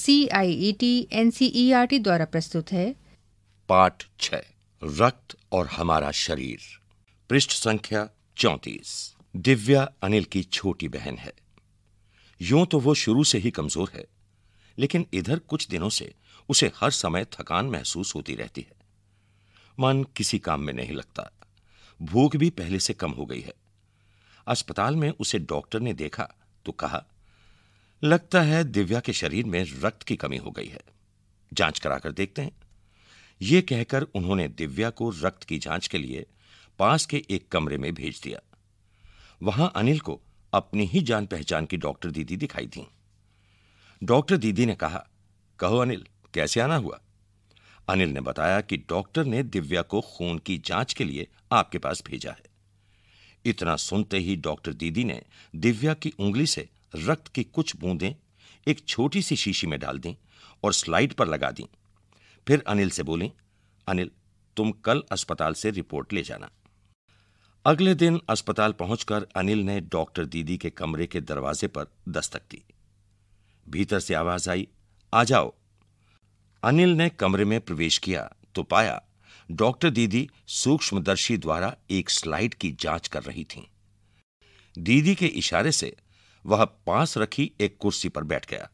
C I E T N C E R T द्वारा प्रस्तुत है पाठ छ रक्त और हमारा शरीर पृष्ठ संख्या चौतीस दिव्या अनिल की छोटी बहन है यूं तो वो शुरू से ही कमजोर है लेकिन इधर कुछ दिनों से उसे हर समय थकान महसूस होती रहती है मन किसी काम में नहीं लगता भूख भी पहले से कम हो गई है अस्पताल में उसे डॉक्टर ने देखा तो कहा लगता है दिव्या के शरीर में रक्त की कमी हो गई है जांच कराकर देखते हैं ये कहकर उन्होंने दिव्या को रक्त की जांच के लिए पास के एक कमरे में भेज दिया वहां अनिल को अपनी ही जान पहचान की डॉक्टर दीदी दिखाई थी डॉक्टर दीदी ने कहा कहो अनिल कैसे आना हुआ अनिल ने बताया कि डॉक्टर ने दिव्या को खून की जांच के लिए आपके पास भेजा है इतना सुनते ही डॉक्टर दीदी ने दिव्या की उंगली से रक्त की कुछ बूंदें एक छोटी सी शीशी में डाल दें और स्लाइड पर लगा दें फिर अनिल से बोलें अनिल तुम कल अस्पताल से रिपोर्ट ले जाना अगले दिन अस्पताल पहुंचकर अनिल ने डॉक्टर दीदी के कमरे के दरवाजे पर दस्तक दी भीतर से आवाज आई आ जाओ अनिल ने कमरे में प्रवेश किया तो पाया डॉक्टर दीदी सूक्ष्मदर्शी द्वारा एक स्लाइड की जांच कर रही थीं। दीदी के इशारे से वह पास रखी एक कुर्सी पर बैठ गया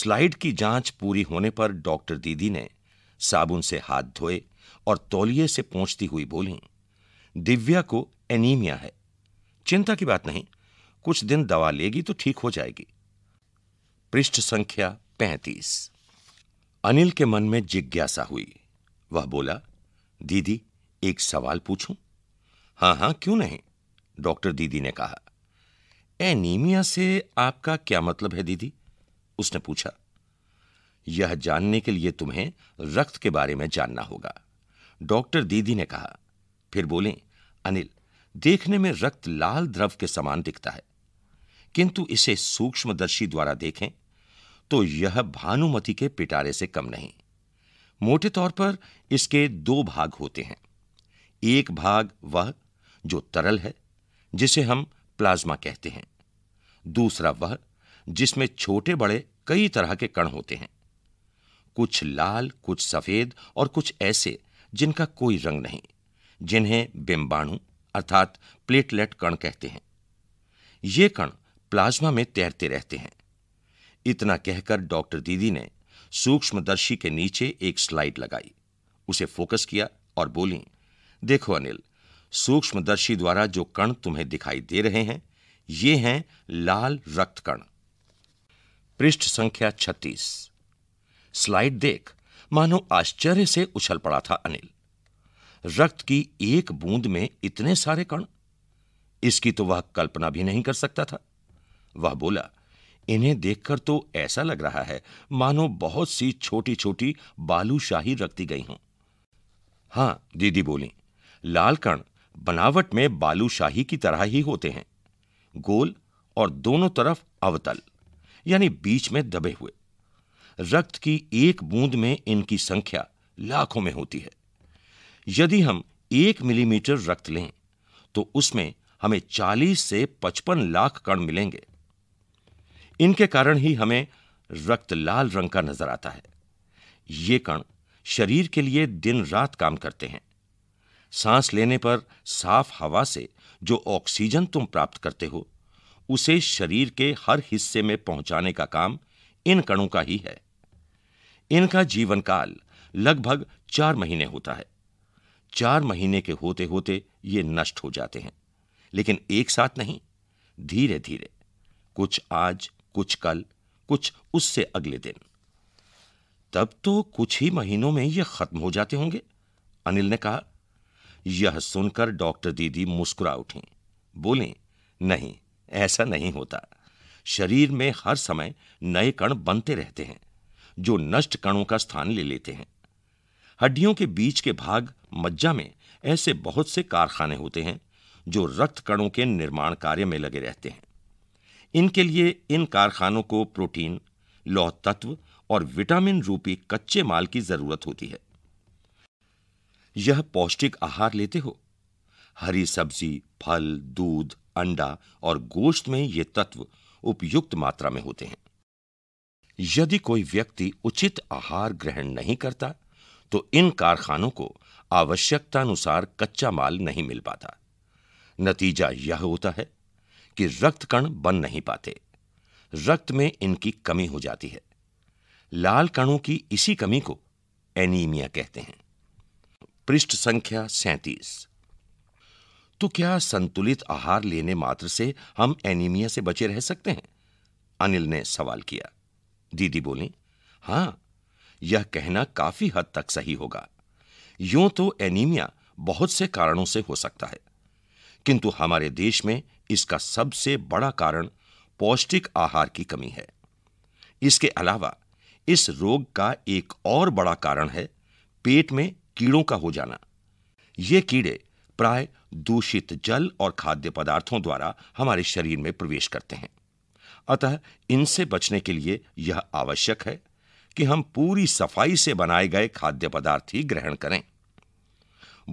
स्लाइड की जांच पूरी होने पर डॉक्टर दीदी ने साबुन से हाथ धोए और तौलिए से पहुंचती हुई बोली दिव्या को एनीमिया है चिंता की बात नहीं कुछ दिन दवा लेगी तो ठीक हो जाएगी पृष्ठ संख्या पैंतीस अनिल के मन में जिज्ञासा हुई वह बोला दीदी एक सवाल पूछूं हां हां क्यों नहीं डॉक्टर दीदी ने कहा एनीमिया से आपका क्या मतलब है दीदी उसने पूछा यह जानने के लिए तुम्हें रक्त के बारे में जानना होगा डॉक्टर दीदी ने कहा फिर बोले अनिल देखने में रक्त लाल द्रव के समान दिखता है किंतु इसे सूक्ष्मदर्शी द्वारा देखें तो यह भानुमति के पिटारे से कम नहीं मोटे तौर पर इसके दो भाग होते हैं एक भाग वह जो तरल है जिसे हम प्लाज्मा कहते हैं दूसरा वह जिसमें छोटे बड़े कई तरह के कण होते हैं कुछ लाल कुछ सफेद और कुछ ऐसे जिनका कोई रंग नहीं जिन्हें बिंबाणु अर्थात प्लेटलेट कण कहते हैं ये कण प्लाज्मा में तैरते रहते हैं इतना कहकर डॉक्टर दीदी ने सूक्ष्मदर्शी के नीचे एक स्लाइड लगाई उसे फोकस किया और बोली देखो अनिल सूक्ष्मदर्शी द्वारा जो कण तुम्हें दिखाई दे रहे हैं ये हैं लाल रक्त कण पृष्ठ संख्या 36 स्लाइड देख मानो आश्चर्य से उछल पड़ा था अनिल रक्त की एक बूंद में इतने सारे कण इसकी तो वह कल्पना भी नहीं कर सकता था वह बोला इन्हें देखकर तो ऐसा लग रहा है मानो बहुत सी छोटी छोटी बालूशाही रखती गई हों हां दीदी बोली लाल कण बनावट में बालूशाही की तरह ही होते हैं गोल और दोनों तरफ अवतल यानी बीच में दबे हुए रक्त की एक बूंद में इनकी संख्या लाखों में होती है यदि हम एक मिलीमीटर रक्त लें तो उसमें हमें 40 से 55 लाख कण मिलेंगे इनके कारण ही हमें रक्त लाल रंग का नजर आता है ये कण शरीर के लिए दिन रात काम करते हैं सांस लेने पर साफ हवा से जो ऑक्सीजन तुम प्राप्त करते हो उसे शरीर के हर हिस्से में पहुंचाने का काम इन कणों का ही है इनका जीवन काल लगभग चार महीने होता है चार महीने के होते होते ये नष्ट हो जाते हैं लेकिन एक साथ नहीं धीरे धीरे कुछ आज कुछ कल कुछ उससे अगले दिन तब तो कुछ ही महीनों में ये खत्म हो जाते होंगे अनिल ने कहा यह सुनकर डॉक्टर दीदी मुस्कुरा उठी बोली नहीं ऐसा नहीं होता शरीर में हर समय नए कण बनते रहते हैं जो नष्ट कणों का स्थान ले लेते हैं हड्डियों के बीच के भाग मज्जा में ऐसे बहुत से कारखाने होते हैं जो रक्त कणों के निर्माण कार्य में लगे रहते हैं इनके लिए इन कारखानों को प्रोटीन लौह तत्व और विटामिन रूपी कच्चे माल की जरूरत होती है यह पौष्टिक आहार लेते हो हरी सब्जी फल दूध अंडा और गोश्त में ये तत्व उपयुक्त मात्रा में होते हैं यदि कोई व्यक्ति उचित आहार ग्रहण नहीं करता तो इन कारखानों को आवश्यकतानुसार कच्चा माल नहीं मिल पाता नतीजा यह होता है कि रक्त कण बन नहीं पाते रक्त में इनकी कमी हो जाती है लाल कणों की इसी कमी को एनीमिया कहते हैं पृष्ठ संख्या सैतीस तो क्या संतुलित आहार लेने मात्र से हम एनीमिया से बचे रह सकते हैं अनिल ने सवाल किया दीदी बोली हां यह कहना काफी हद तक सही होगा यूं तो एनीमिया बहुत से कारणों से हो सकता है किंतु हमारे देश में इसका सबसे बड़ा कारण पौष्टिक आहार की कमी है इसके अलावा इस रोग का एक और बड़ा कारण है पेट में कीड़ों का हो जाना ये कीड़े प्राय दूषित जल और खाद्य पदार्थों द्वारा हमारे शरीर में प्रवेश करते हैं अतः इनसे बचने के लिए यह आवश्यक है कि हम पूरी सफाई से बनाए गए खाद्य पदार्थ ही ग्रहण करें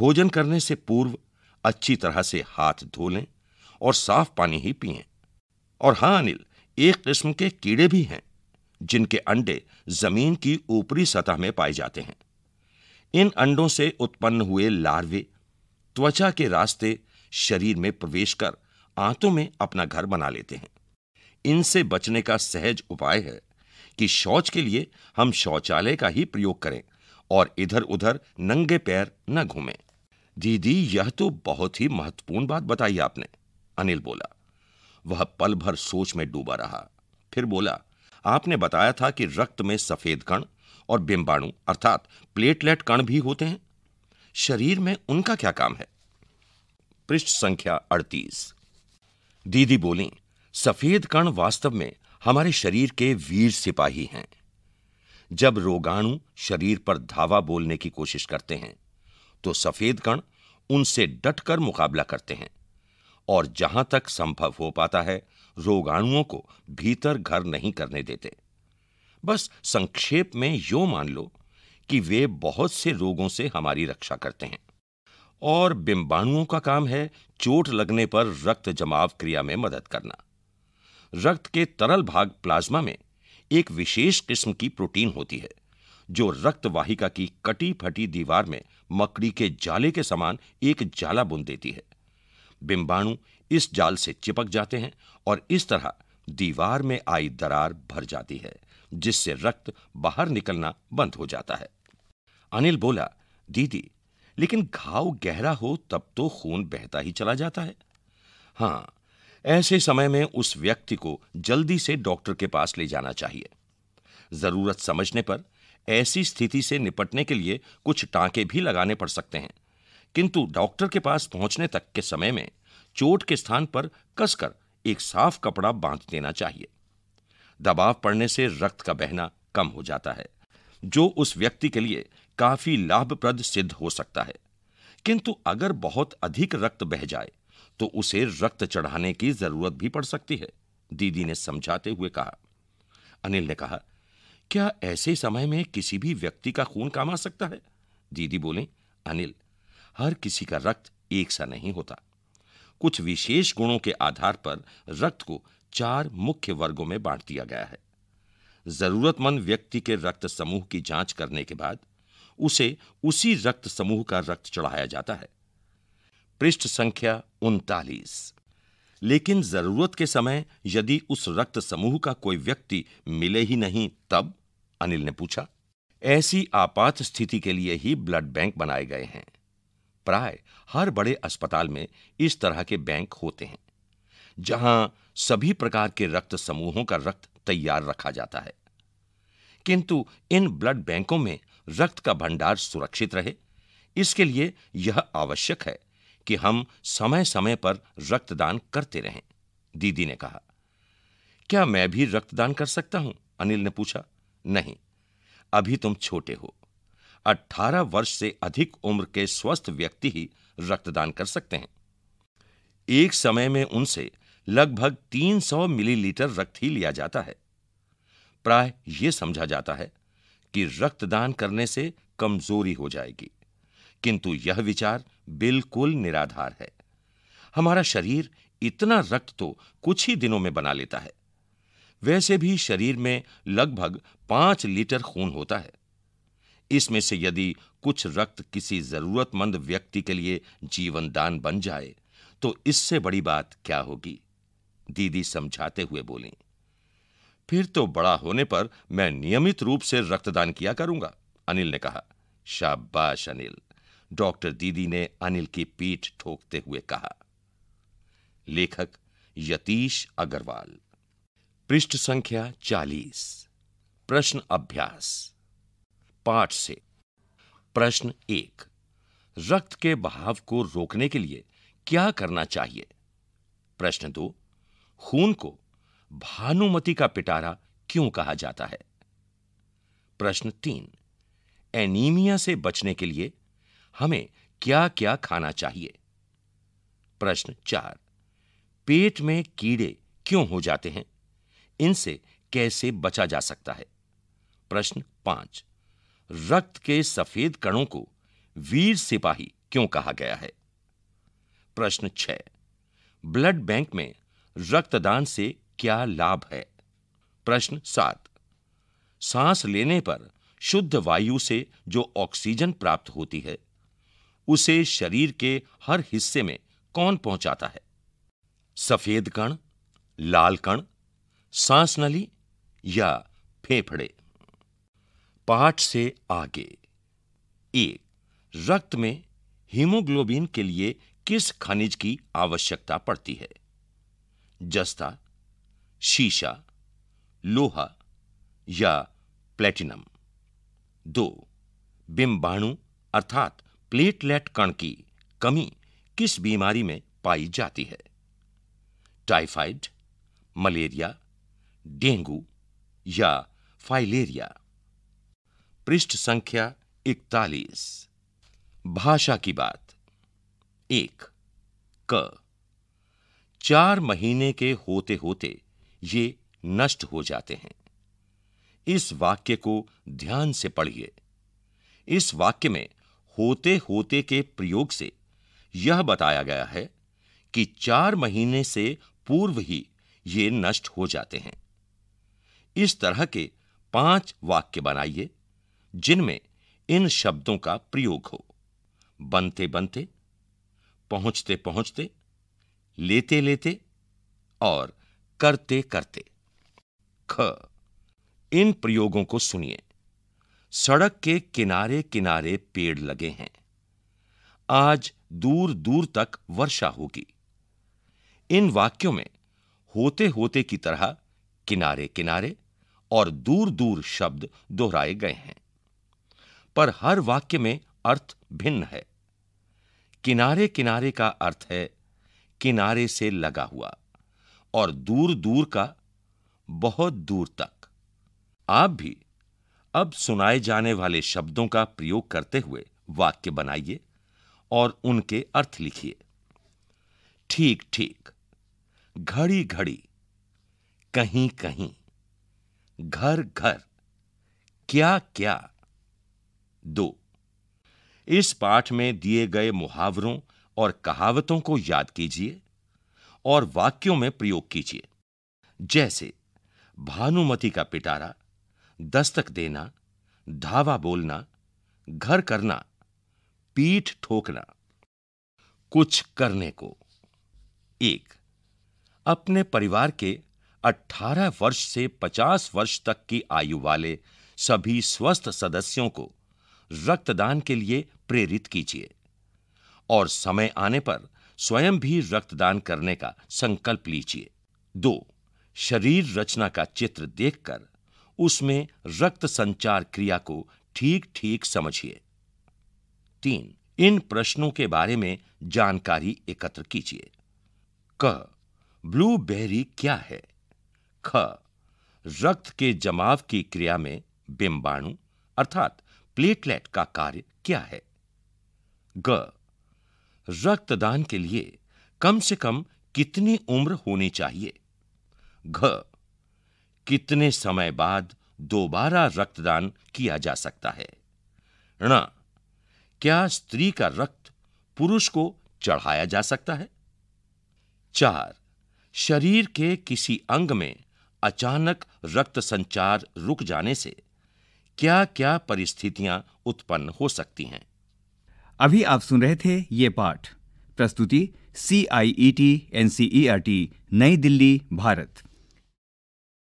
भोजन करने से पूर्व अच्छी तरह से हाथ धो लें और साफ पानी ही पिए और हां अनिल एक किस्म के कीड़े भी हैं जिनके अंडे जमीन की ऊपरी सतह में पाए जाते हैं इन अंडों से उत्पन्न हुए लार्वे त्वचा के रास्ते शरीर में प्रवेश कर आंतों में अपना घर बना लेते हैं इनसे बचने का सहज उपाय है कि शौच के लिए हम शौचालय का ही प्रयोग करें और इधर उधर नंगे पैर न घूमें दीदी यह तो बहुत ही महत्वपूर्ण बात बताई आपने अनिल बोला वह पल भर सोच में डूबा रहा फिर बोला आपने बताया था कि रक्त में सफेद कण और बिंबाणु अर्थात प्लेटलेट कण भी होते हैं शरीर में उनका क्या काम है पृष्ठ संख्या 38 दीदी बोली सफेद कण वास्तव में हमारे शरीर के वीर सिपाही हैं जब रोगाणु शरीर पर धावा बोलने की कोशिश करते हैं तो सफेद कण उनसे डटकर मुकाबला करते हैं और जहां तक संभव हो पाता है रोगाणुओं को भीतर घर नहीं करने देते बस संक्षेप में यो मान लो कि वे बहुत से रोगों से हमारी रक्षा करते हैं और बिंबाणुओं का काम है चोट लगने पर रक्त जमाव क्रिया में मदद करना रक्त के तरल भाग प्लाज्मा में एक विशेष किस्म की प्रोटीन होती है जो रक्त वाहिका की कटी फटी दीवार में मकड़ी के जाले के समान एक जाला बुन देती है बिंबाणु इस जाल से चिपक जाते हैं और इस तरह दीवार में आई दरार भर जाती है जिससे रक्त बाहर निकलना बंद हो जाता है अनिल बोला दीदी लेकिन घाव गहरा हो तब तो खून बहता ही चला जाता है हाँ ऐसे समय में उस व्यक्ति को जल्दी से डॉक्टर के पास ले जाना चाहिए जरूरत समझने पर ऐसी स्थिति से निपटने के लिए कुछ टांके भी लगाने पड़ सकते हैं किंतु डॉक्टर के पास पहुंचने तक के समय में चोट के स्थान पर कसकर एक साफ कपड़ा बांध देना चाहिए दबाव पड़ने से रक्त का बहना कम हो जाता है जो उस व्यक्ति के लिए काफी लाभप्रद सिद्ध हो सकता है किंतु अगर बहुत अधिक रक्त बह जाए तो उसे रक्त चढ़ाने की जरूरत भी पड़ सकती है दीदी ने समझाते हुए कहा अनिल ने कहा क्या ऐसे समय में किसी भी व्यक्ति का खून काम आ सकता है दीदी बोले अनिल हर किसी का रक्त एक सा नहीं होता कुछ विशेष गुणों के आधार पर रक्त को चार मुख्य वर्गों में बांट दिया गया है जरूरतमंद व्यक्ति के रक्त समूह की जांच करने के बाद उसे उसी रक्त समूह का रक्त चढ़ाया जाता है पृष्ठ संख्या उनतालीस लेकिन जरूरत के समय यदि उस रक्त समूह का कोई व्यक्ति मिले ही नहीं तब अनिल ने पूछा ऐसी आपात स्थिति के लिए ही ब्लड बैंक बनाए गए हैं प्राय हर बड़े अस्पताल में इस तरह के बैंक होते हैं जहां सभी प्रकार के रक्त समूहों का रक्त तैयार रखा जाता है किंतु इन ब्लड बैंकों में रक्त का भंडार सुरक्षित रहे इसके लिए यह आवश्यक है कि हम समय समय पर रक्तदान करते रहें दीदी ने कहा क्या मैं भी रक्तदान कर सकता हूं अनिल ने पूछा नहीं अभी तुम छोटे हो 18 वर्ष से अधिक उम्र के स्वस्थ व्यक्ति ही रक्तदान कर सकते हैं एक समय में उनसे लगभग 300 मिलीलीटर रक्त ही लिया जाता है प्राय यह समझा जाता है कि रक्तदान करने से कमजोरी हो जाएगी किंतु यह विचार बिल्कुल निराधार है हमारा शरीर इतना रक्त तो कुछ ही दिनों में बना लेता है वैसे भी शरीर में लगभग पांच लीटर खून होता है इसमें से यदि कुछ रक्त किसी जरूरतमंद व्यक्ति के लिए जीवनदान बन जाए तो इससे बड़ी बात क्या होगी दीदी समझाते हुए बोली फिर तो बड़ा होने पर मैं नियमित रूप से रक्तदान किया करूंगा अनिल ने कहा शाबाश अनिल डॉक्टर दीदी ने अनिल की पीठ ठोकते हुए कहा लेखक यतीश अग्रवाल पृष्ठ संख्या 40 प्रश्न अभ्यास पाठ से प्रश्न एक रक्त के बहाव को रोकने के लिए क्या करना चाहिए प्रश्न दो खून को भानुमति का पिटारा क्यों कहा जाता है प्रश्न तीन एनीमिया से बचने के लिए हमें क्या क्या खाना चाहिए प्रश्न चार पेट में कीड़े क्यों हो जाते हैं इनसे कैसे बचा जा सकता है प्रश्न पांच रक्त के सफेद कणों को वीर सिपाही क्यों कहा गया है प्रश्न छह ब्लड बैंक में रक्तदान से क्या लाभ है प्रश्न सात सांस लेने पर शुद्ध वायु से जो ऑक्सीजन प्राप्त होती है उसे शरीर के हर हिस्से में कौन पहुंचाता है सफेद कण लाल कण सांस नली या फेफड़े पाठ से आगे एक रक्त में हीमोग्लोबिन के लिए किस खनिज की आवश्यकता पड़ती है जस्ता शीशा लोहा या प्लेटिनम दो बिंबाणु अर्थात प्लेटलेट कण की कमी किस बीमारी में पाई जाती है टाइफाइड मलेरिया डेंगू या फाइलेरिया पृष्ठ संख्या इकतालीस भाषा की बात एक क चार महीने के होते होते ये नष्ट हो जाते हैं इस वाक्य को ध्यान से पढ़िए इस वाक्य में होते होते के प्रयोग से यह बताया गया है कि चार महीने से पूर्व ही ये नष्ट हो जाते हैं इस तरह के पांच वाक्य बनाइए जिनमें इन शब्दों का प्रयोग हो बनते बनते पहुंचते पहुंचते लेते लेते और करते करते ख इन प्रयोगों को सुनिए सड़क के किनारे किनारे पेड़ लगे हैं आज दूर दूर तक वर्षा होगी इन वाक्यों में होते होते की तरह किनारे किनारे और दूर दूर शब्द दोहराए गए हैं पर हर वाक्य में अर्थ भिन्न है किनारे किनारे का अर्थ है किनारे से लगा हुआ और दूर दूर का बहुत दूर तक आप भी अब सुनाए जाने वाले शब्दों का प्रयोग करते हुए वाक्य बनाइए और उनके अर्थ लिखिए ठीक ठीक घड़ी घड़ी कहीं कहीं घर घर क्या क्या दो इस पाठ में दिए गए मुहावरों और कहावतों को याद कीजिए और वाक्यों में प्रयोग कीजिए जैसे भानुमति का पिटारा दस्तक देना धावा बोलना घर करना पीठ ठोकना कुछ करने को एक अपने परिवार के 18 वर्ष से 50 वर्ष तक की आयु वाले सभी स्वस्थ सदस्यों को रक्तदान के लिए प्रेरित कीजिए और समय आने पर स्वयं भी रक्तदान करने का संकल्प लीजिए दो शरीर रचना का चित्र देखकर उसमें रक्त संचार क्रिया को ठीक ठीक समझिए तीन इन प्रश्नों के बारे में जानकारी एकत्र कीजिए क ब्लूबेरी क्या है ख रक्त के जमाव की क्रिया में बिंबाणु अर्थात प्लेटलेट का कार्य क्या है ग रक्तदान के लिए कम से कम कितनी उम्र होनी चाहिए घ कितने समय बाद दोबारा रक्तदान किया जा सकता है ण क्या स्त्री का रक्त पुरुष को चढ़ाया जा सकता है चार शरीर के किसी अंग में अचानक रक्त संचार रुक जाने से क्या क्या परिस्थितियां उत्पन्न हो सकती हैं अभी आप सुन रहे थे ये पाठ प्रस्तुति C I E T N C E R T New Delhi Bharat